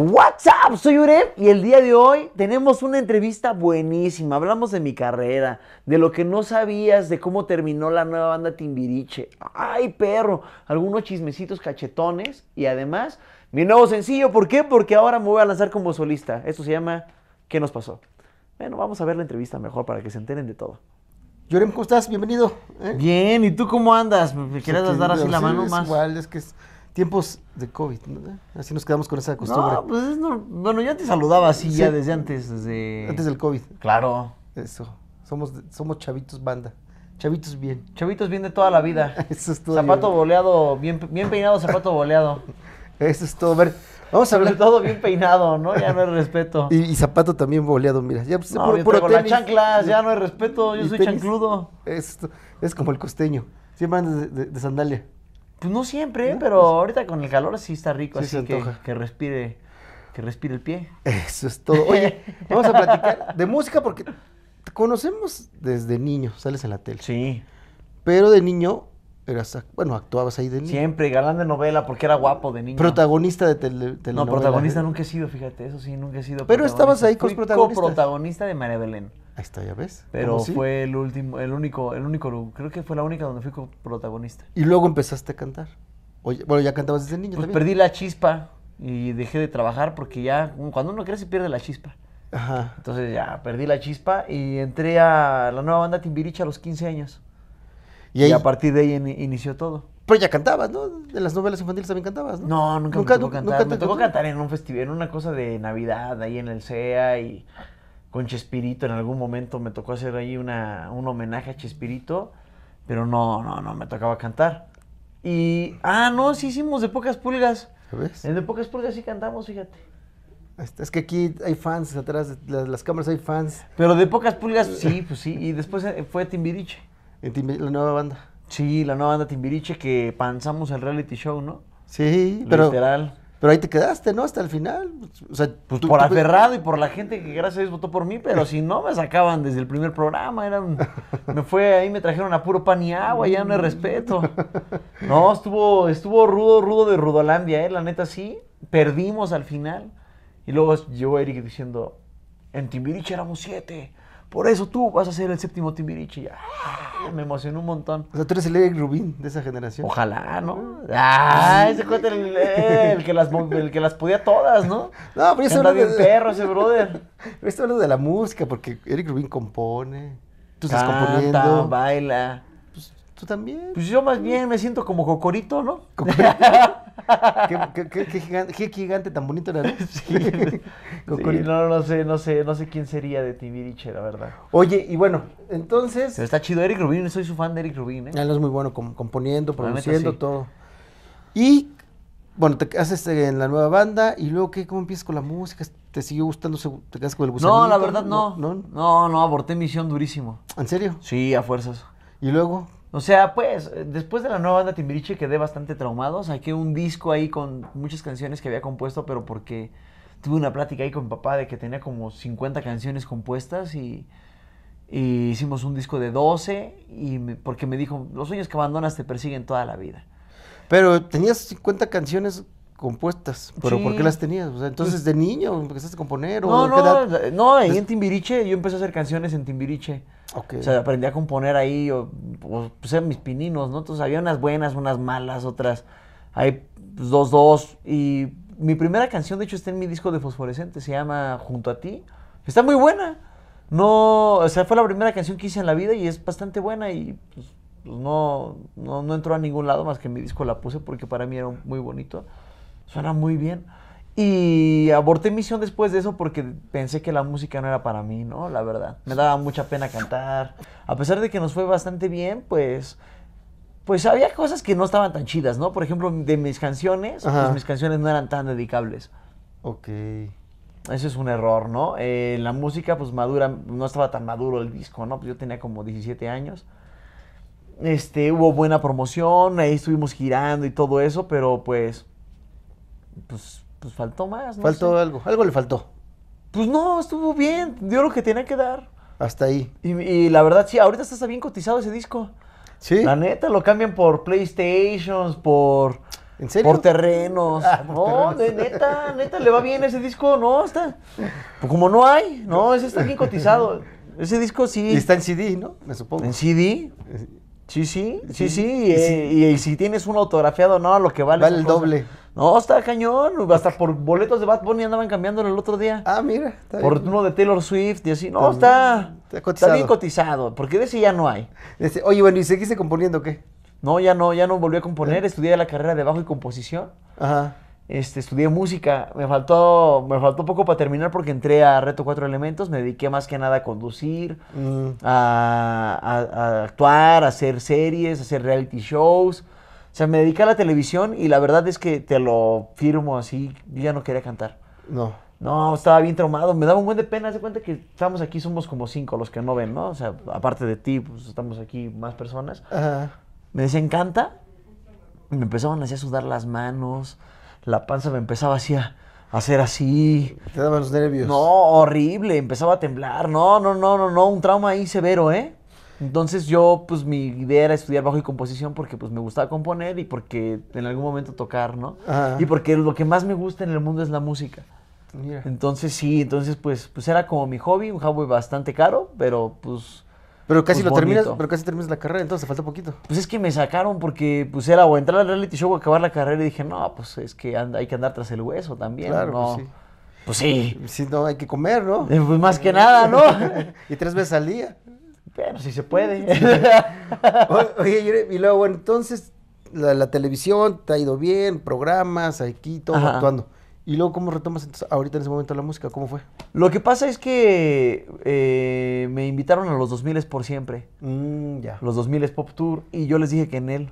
What's up, soy Yurem y el día de hoy tenemos una entrevista buenísima. Hablamos de mi carrera, de lo que no sabías, de cómo terminó la nueva banda Timbiriche. Ay, perro, algunos chismecitos cachetones y además mi nuevo sencillo. ¿Por qué? Porque ahora me voy a lanzar como solista. Esto se llama ¿Qué nos pasó? Bueno, vamos a ver la entrevista mejor para que se enteren de todo. Yurem, ¿cómo estás? Bienvenido. ¿eh? Bien, ¿y tú cómo andas? ¿Me pues quieres dar así la mano más? Igual, es que Tiempos de COVID, ¿no? Así nos quedamos con esa costumbre. No, pues bueno, yo antes saludaba así ya desde antes, desde... Antes del COVID. Claro. Eso. Somos, somos chavitos banda. Chavitos bien. Chavitos bien de toda la vida. Eso es todo. Zapato boleado, bien, bien peinado, zapato boleado. Eso es todo. A ver, vamos a hablar. todo bien peinado, ¿no? Ya no hay respeto. Y, zapato también boleado, mira. Ya, pues, no, puro, yo chanclas, ya no hay respeto, yo soy chancludo. Es, es como el costeño. Siempre andas de sandalia. Pues no siempre, pero pues. ahorita con el calor sí está rico, así que, respire, que respire el pie. Eso es todo. Oye, vamos a platicar de música porque te conocemos desde niño, sales en la tele. Sí. Pero de niño eras, bueno, actuabas ahí de niño. Siempre, galán de novela, porque era guapo de niño. Protagonista de tele, No, protagonista nunca he sido, fíjate, eso sí, nunca he sido. Pero estabas ahí con protagonista. protagonista de María Belén. Ahí está, ya ves. Pero fue el último, el único, el único, creo que fue la única donde fui protagonista. Y luego empezaste a cantar. bueno, ya cantabas desde niño. Pues perdí la chispa y dejé de trabajar porque ya, cuando uno crece, pierde la chispa. Ajá. Entonces ya perdí la chispa y entré a la nueva banda Timbiricha a los 15 años. Y, a partir de ahí inició todo. Pero ya cantabas, ¿no? En las novelas infantiles también cantabas, ¿no? nunca, nunca me tocó cantar. te me tocó cantar en un festival, en una cosa de Navidad, ahí en el CEA y con Chespirito. En algún momento me tocó hacer ahí una, un homenaje a Chespirito, pero no, no, no me tocaba cantar. Y, ah, no, sí hicimos de pocas pulgas. ¿Sabes? En de pocas pulgas sí cantamos, fíjate. Este, es que aquí hay fans, atrás de las, cámaras hay fans. Pero de pocas pulgas, sí, pues sí. Y después eh, fue Timbiriche. En la nueva banda. Sí, la nueva banda Timbiriche que panzamos al reality show, ¿no? Sí, pero. Literal. Pero ahí te quedaste, ¿no? Hasta el final. O sea, pues por aferrado y por la gente que gracias a Dios votó por mí, pero si no me sacaban desde el primer programa, eran, me fue ahí, me trajeron a puro pan y agua, ya no hay respeto. No, estuvo, estuvo rudo, rudo de Rudolandia, ¿eh? la neta sí, perdimos al final. Y luego llegó Eric diciendo, en Timbiriche éramos siete, por eso tú vas a ser el séptimo Timbiriche. Ya. Ah, me emocionó un montón. O sea, tú eres el Eric Rubin de esa generación. Ojalá, ¿no? Ah, ese cuate el, el, que las, que las podía todas, ¿no? No, pero eso hablando de... perro ese brother. Pero estoy hablando de la música, porque Eric Rubin compone. Tú estás Canta, componiendo. baila. ¿Tú también? Pues yo más bien me siento como Cocorito, ¿no? ¿Qué, gigante, tan bonito era. no, no sé, no sé, no sé quién sería de Tibiriche, la verdad. Oye, y bueno, entonces. está chido Eric Rubin, soy su fan de Eric Rubin, ¿eh? Él es muy bueno componiendo, produciendo, todo. Y bueno, te haces eh, en la nueva banda y luego ¿qué, cómo empiezas con la música, te siguió gustando, te quedas con el gusanito. No, la verdad no. No, no, no, no aborté misión durísimo. ¿En serio? Sí, a fuerzas. ¿Y luego? O sea, pues, después de la nueva banda Timbiriche quedé bastante traumado. Saqué un disco ahí con muchas canciones que había compuesto, pero porque tuve una plática ahí con mi papá de que tenía como 50 canciones compuestas y, hicimos un disco de 12 y porque me dijo, los sueños que abandonas te persiguen toda la vida. Pero tenías 50 canciones compuestas, pero ¿por qué las tenías? O sea, entonces pues de niño empezaste a componer o No, no, no, en Timbiriche yo empecé a hacer canciones en Timbiriche. O sea, aprendí a componer ahí, o, sea, pues, pues, mis pininos, ¿no? Entonces había unas buenas, unas malas, otras. Hay pues, dos, dos. Y mi primera canción, de hecho, está en mi disco de Fosforescente, se llama Junto a ti. Está muy buena. No, o sea, fue la primera canción que hice en la vida y es bastante buena y no, no, no entró a ningún lado más que en mi disco la puse porque para mí era muy bonito. Suena muy bien. Y aborté misión después de eso porque pensé que la música no era para mí, ¿no? La verdad. Me daba mucha pena cantar. A pesar de que nos fue bastante bien, pues pues había cosas que no estaban tan chidas, ¿no? Por ejemplo, de mis canciones, pues mis canciones no eran tan dedicables. Ok. Ese es un error, ¿no? Eh, la música, pues madura, no estaba tan maduro el disco, ¿no? Pues yo tenía como 17 años. Este, hubo buena promoción, ahí estuvimos girando y todo eso, pero pues, pues pues faltó más. No faltó algo, algo le faltó. Pues no, estuvo bien, dio lo que tenía que dar. Hasta ahí. Y, la verdad, sí, ahorita está bien cotizado ese disco. Sí. La neta, lo cambian por PlayStations, por... ¿En serio? Por terrenos. Ah, no, de neta, neta, le va bien ese disco. No, está. Pues, como no hay, no, ese está bien cotizado. Ese disco sí. Y está en CD, ¿no? Me supongo. ¿En CD? Eh, sí, sí, sí, sí. Y, eh, si tienes uno autografiado, no, lo que vale. Vale el doble. No, está cañón. Hasta por boletos de Bad Bunny andaban cambiándolo el otro día. Ah, mira. por uno de Taylor Swift y así. No, está, está, cotizado. bien cotizado. Porque de ese ya no hay. oye, bueno, ¿y seguiste componiendo qué? No, ya no, ya no volví a componer. Estudié la carrera de bajo y composición. Ajá. Este, estudié música, me faltó, me faltó poco para terminar porque entré a Reto Cuatro Elementos, me dediqué más que nada a conducir, mm. a, a, actuar, a hacer series, a hacer reality shows, sea, me dediqué a la televisión y la verdad es que te lo firmo así, ya no quería cantar. No. No, estaba bien traumado, me daba un buen de pena, de cuenta que estamos aquí, somos como cinco los que no ven, ¿no? O sea, aparte de ti, pues estamos aquí más personas. Ajá. Me desencanta, me empezaban así a sudar las manos, la panza me empezaba así a hacer así. Te daban los nervios. No, horrible, empezaba a temblar, no, no, no, no, no, un trauma ahí severo, ¿eh? Entonces yo, pues mi idea era estudiar bajo y composición porque pues me gustaba componer y porque en algún momento tocar, ¿no? Y porque lo que más me gusta en el mundo es la música. Entonces sí, entonces pues, pues era como mi hobby, un hobby bastante caro, pero pues... Pero casi pues, lo terminas, pero casi terminas la carrera, entonces falta poquito. Pues es que me sacaron porque pues era o entrar al reality show o acabar la carrera y dije, no, pues es que hay que andar tras el hueso también. ¿no? pues sí. Pues sí. Si no, hay que comer, ¿no? Eh, pues más que nada, ¿no? y tres veces al día. Pero si se puede. oye, y luego, bueno, entonces la, televisión te ha ido bien, programas, aquí, todo actuando. ¿Y luego cómo retomas entonces, ahorita en ese momento la música? ¿Cómo fue? Lo que pasa es que eh, me invitaron a los 2000 por siempre. Mm, ya. Los 2000 Pop Tour. Y yo les dije que en él,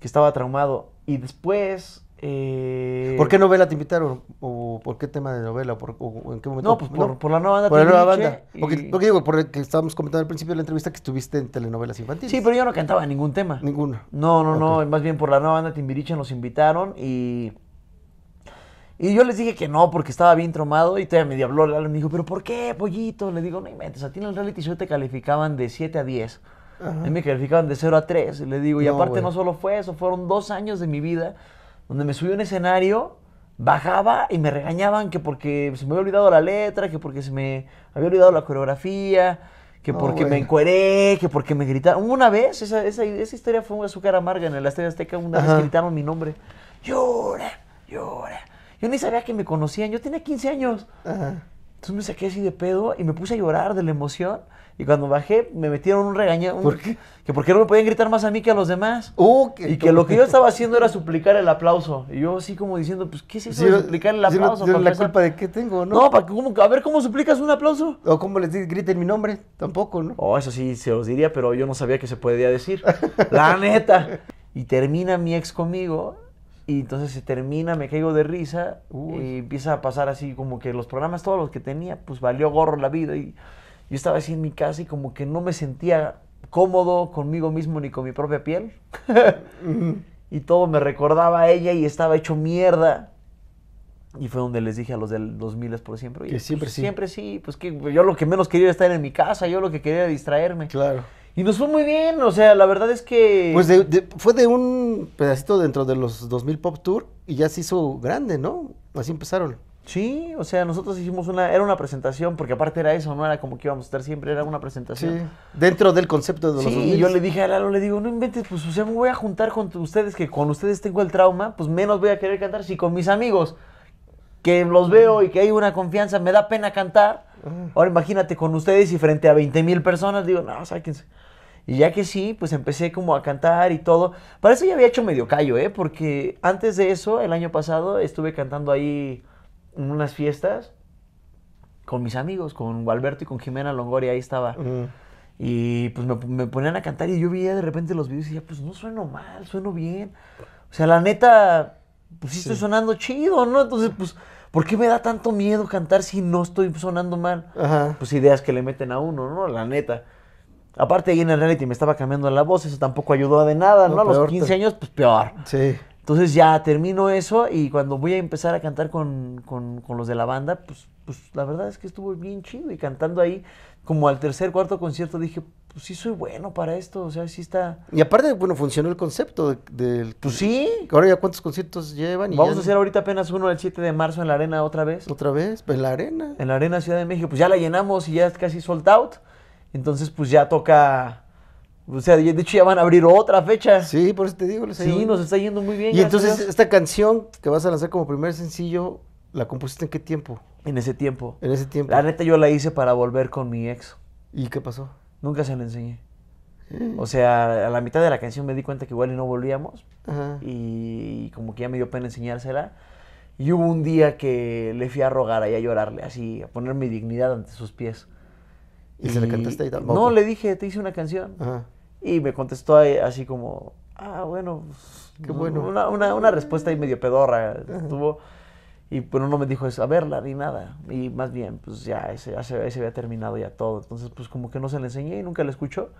que estaba traumado. Y después eh, ¿Por qué novela te invitaron? ¿O por qué tema de novela? o, en qué momento? No, pues por, la nueva banda. Por la nueva banda. Porque, digo, porque estábamos comentando al principio de la entrevista que estuviste en telenovelas infantiles. Sí, pero yo no cantaba ningún tema. Ninguno. No, no, no. Más bien por la nueva banda Timbiriche nos invitaron y. Y yo les dije que no, porque estaba bien tromado. Y todavía me diabló Lalo y me dijo, ¿pero por qué, pollito? Le digo, no inventes. A ti en el reality show te calificaban de 7 a 10. A mí me calificaban de 0 a 3. Le digo, y aparte no solo fue eso, fueron dos años de mi vida donde me subí a un escenario, bajaba y me regañaban que porque se me había olvidado la letra, que porque se me había olvidado la coreografía, que porque me encueré, que porque me gritaron. Una vez, esa, esa, esa historia fue un azúcar amarga en la Azteca Azteca, una vez gritaron mi nombre. Llora, llora. Yo ni sabía que me conocían, yo tenía 15 años. Entonces me saqué así de pedo y me puse a llorar de la emoción. Y cuando bajé, me metieron un regañón. ¿Por qué? Que porque no me podían gritar más a mí que a los demás. Oh, y que lo que yo estaba haciendo era suplicar el aplauso. Y yo así como diciendo, pues, ¿qué es eso de suplicar el aplauso? Si ¿La culpa de qué tengo, no? No, para, a ver, ¿cómo suplicas un aplauso? O ¿cómo les griten mi nombre? Tampoco, ¿no? Oh, eso sí se os diría, pero yo no sabía que se podía decir. la neta. Y termina mi ex conmigo y entonces se termina, me caigo de risa y empieza a pasar así como que los programas todos los que tenía, pues valió gorro la vida y yo estaba así en mi casa y como que no me sentía cómodo conmigo mismo ni con mi propia piel. y todo me recordaba a ella y estaba hecho mierda. Y fue donde les dije a los los 2000 por siempre. Que siempre pues sí. Siempre sí, pues que yo lo que menos quería era estar en mi casa, yo lo que quería era distraerme. Claro. Y nos fue muy bien, o sea, la verdad es que... Pues fue de un pedacito dentro de los 2000 Pop Tour y ya se hizo grande, ¿no? Así empezaron. Sí, o sea, nosotros hicimos una, era una presentación, porque aparte era eso, no era como que íbamos a estar siempre, era una presentación. dentro del concepto de los Sí, y yo le dije a Lalo, le digo, no inventes, pues, o sea, me voy a juntar con ustedes, que con ustedes tengo el trauma, pues menos voy a querer cantar, si con mis amigos, que los veo y que hay una confianza, me da pena cantar. Ah. Ahora imagínate con ustedes y frente a 20 mil personas, digo, no, sáquense. Y ya que sí, pues empecé como a cantar y todo. Para eso ya había hecho medio callo, ¿eh? Porque antes de eso, el año pasado, estuve cantando ahí en unas fiestas con mis amigos, con Gualberto y con Jimena Longoria, ahí estaba. Y pues me, ponían a cantar y yo veía de repente los videos y decía, pues no sueno mal, sueno bien. O sea, la neta, pues sí, estoy sonando chido, ¿no? Entonces, pues, ¿por qué me da tanto miedo cantar si no estoy sonando mal? Pues ideas que le meten a uno, ¿no? La neta. Aparte ahí en el reality me estaba cambiando la voz, eso tampoco ayudó de nada, ¿no? A los 15 años, pues peor. Sí. Entonces ya termino eso y cuando voy a empezar a cantar con, los de la banda, pues, pues la verdad es que estuvo bien chido y cantando ahí como al tercer, cuarto concierto dije, pues sí soy bueno para esto, o sea, sí está... Y aparte, bueno, funcionó el concepto del... pues sí. Ahora ya cuántos conciertos llevan. Y Vamos a hacer ahorita apenas uno el 7 de marzo en la arena otra vez. Otra vez, pues en la arena. En la arena Ciudad de México, pues ya la llenamos y ya es casi sold out. Entonces, pues ya toca. O sea, de hecho ya van a abrir otra fecha. Sí, por eso te digo. Les sí, nos está yendo muy bien. Y entonces, esta canción que vas a lanzar como primer sencillo, ¿la compusiste en qué tiempo? En ese tiempo. En ese tiempo. La neta yo la hice para volver con mi ex. ¿Y qué pasó? Nunca se la enseñé. O sea, a la mitad de la canción me di cuenta que igual y no volvíamos. Ajá. Y como que ya me dio pena enseñársela. Y hubo un día que le fui a rogar ahí a llorarle, así, a poner mi dignidad ante sus pies. Y, se le cantaste ahí No, le dije, te hice una canción. Y me contestó así como, ah, bueno, qué bueno. Una, respuesta ahí medio pedorra estuvo Y bueno, no me dijo eso, a verla ni nada. Y más bien, pues ya, ese, se, había terminado ya todo. Entonces, pues como que no se le enseñé y nunca la escuchó.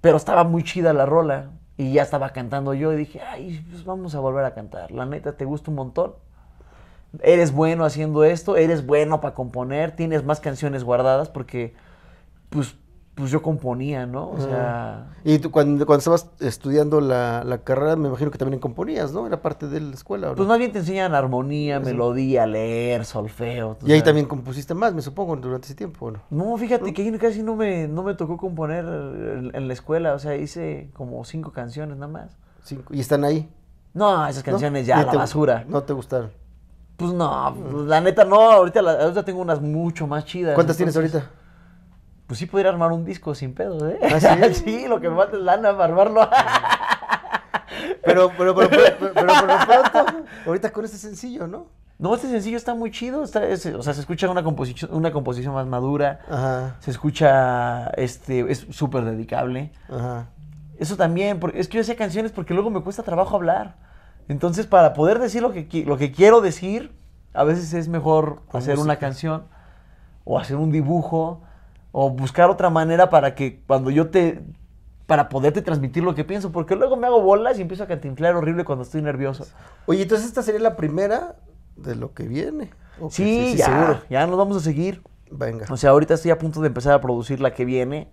Pero estaba muy chida la rola. Y ya estaba cantando yo y dije, ay, pues vamos a volver a cantar. La neta, te gusta un montón. Eres bueno haciendo esto, eres bueno para componer, tienes más canciones guardadas porque pues, pues yo componía, ¿no? O sea... Y tú cuando, cuando estabas estudiando la, carrera, me imagino que también componías, ¿no? Era parte de la escuela, pues no? Pues más bien te enseñan armonía, melodía, leer, solfeo. Y ahí también compusiste más, me supongo, durante ese tiempo, ¿no? No, fíjate que casi no me, no me tocó componer en, la escuela, o sea, hice como cinco canciones nada más. Cinco. ¿Y están ahí? No, esas canciones ya, la basura. ¿No te gustaron? Pues no, mm. pues la neta no, ahorita, tengo unas mucho más chidas. ¿Cuántas tienes ahorita? pues sí podría armar un disco sin pedo, ¿eh? ¿Ah, sí? sí? lo que me falta es lana para armarlo. pero, pero, pero, pero, pero, pronto, ahorita con este sencillo, ¿no? No, este sencillo está muy chido. Está, es, o sea, se escucha una composición, una composición más madura. Ajá. Se escucha, este, es súper dedicable. Ajá. Eso también, porque, es que yo hacía canciones porque luego me cuesta trabajo hablar. Entonces, para poder decir lo que, lo que quiero decir, a veces es mejor hacer una canción o hacer un dibujo o buscar otra manera para que cuando yo te para poderte transmitir lo que pienso, porque luego me hago bolas y empiezo a cantinflar horrible cuando estoy nervioso. Oye, entonces esta sería la primera de lo que viene. sí, sí, seguro. ya nos vamos a seguir. Venga. O sea, ahorita estoy a punto de empezar a producir la que viene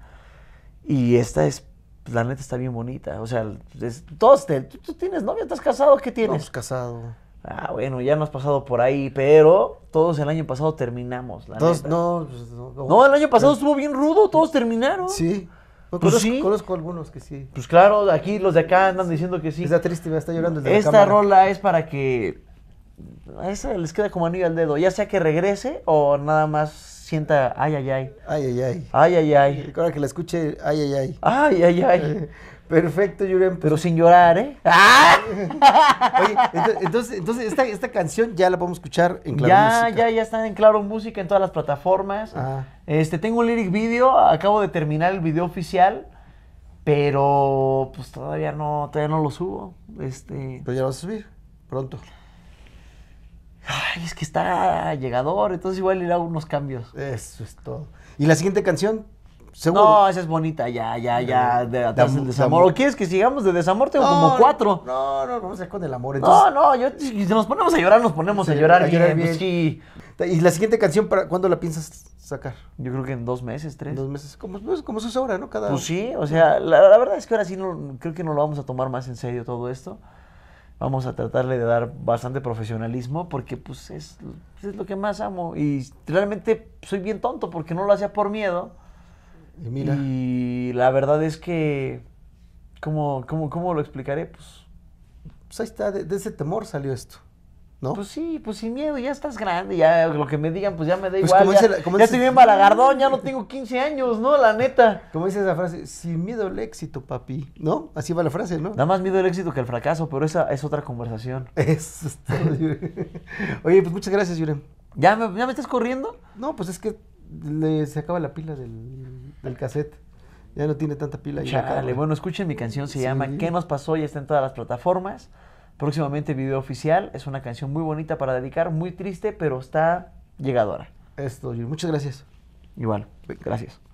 y esta es la neta está bien bonita. O sea, es, todos tú, tienes novia, estás casado, ¿qué tienes? Estamos casados. Ah, bueno, ya no has pasado por ahí, pero todos el año pasado terminamos. No, pues, no, no, no, el año pasado estuvo bien rudo, todos terminaron. Sí. pues conozco, sí. conozco algunos que sí. Pues claro, aquí los de acá andan diciendo que sí. Está triste, me está llorando Esta rola es para que. A esa les queda como anillo al dedo, ya sea que regrese o nada más sienta ay, ay, ay. Ay, ay, ay. Ay, ay, ay. Recuerda que la escuche, ay, ay, ay. Ay, ay, ay. Eh, Perfecto, Jurem, Pero sin llorar, ¿eh? ¡Ah! Oye, entonces, esta, canción ya la podemos escuchar en Claro Música. Ya, ya ya están en Claro Música en todas las plataformas. Ah. Este, tengo un lyric video, acabo de terminar el video oficial, pero pues todavía no, todavía no lo subo. Este. Pero ya lo vas a subir, pronto. Ay, es que está llegador, entonces igual le hago unos cambios. Eso es todo. ¿Y la siguiente canción? No, esa es bonita, ya, ya, ya. De, desamor. ¿O quieres que sigamos de desamor? Tengo como cuatro. No, no, vamos a con el amor. Entonces... No, no, yo, si nos ponemos a llorar, nos ponemos a llorar, pues ¿Y la siguiente canción, para, cuándo la piensas sacar? Yo creo que en dos meses, tres. Dos meses, como, pues, como eso es ahora, ¿no? Cada... Pues sí, o sea, la, verdad es que ahora sí creo que no lo vamos a tomar más en serio todo esto vamos a tratarle de dar bastante profesionalismo porque pues es, es, lo que más amo y realmente soy bien tonto porque no lo hacía por miedo y, la verdad es que, ¿cómo, lo explicaré? Pues, pues ahí está, de, ese temor salió esto. ¿No? Pues sí, pues sin miedo, ya estás grande, ya lo que me digan, pues ya me da pues igual. ya, estoy bien balagardón, ya no tengo 15 años, ¿no? La neta. Como dice esa frase, sin miedo al éxito, papi, ¿no? Así va la frase, ¿no? Nada más miedo al éxito que al fracaso, pero esa es otra conversación. es Oye, pues muchas gracias, Yurem. ¿Ya me, estás corriendo? No, pues es que se acaba la pila del del cassette. Ya no tiene tanta pila. ya bueno, escuchen mi canción, se llama ¿Qué nos pasó? Ya está en todas las plataformas. Próximamente video oficial. Es una canción muy bonita para dedicar, muy triste, pero está llegadora. Esto, muchas gracias. Igual, gracias.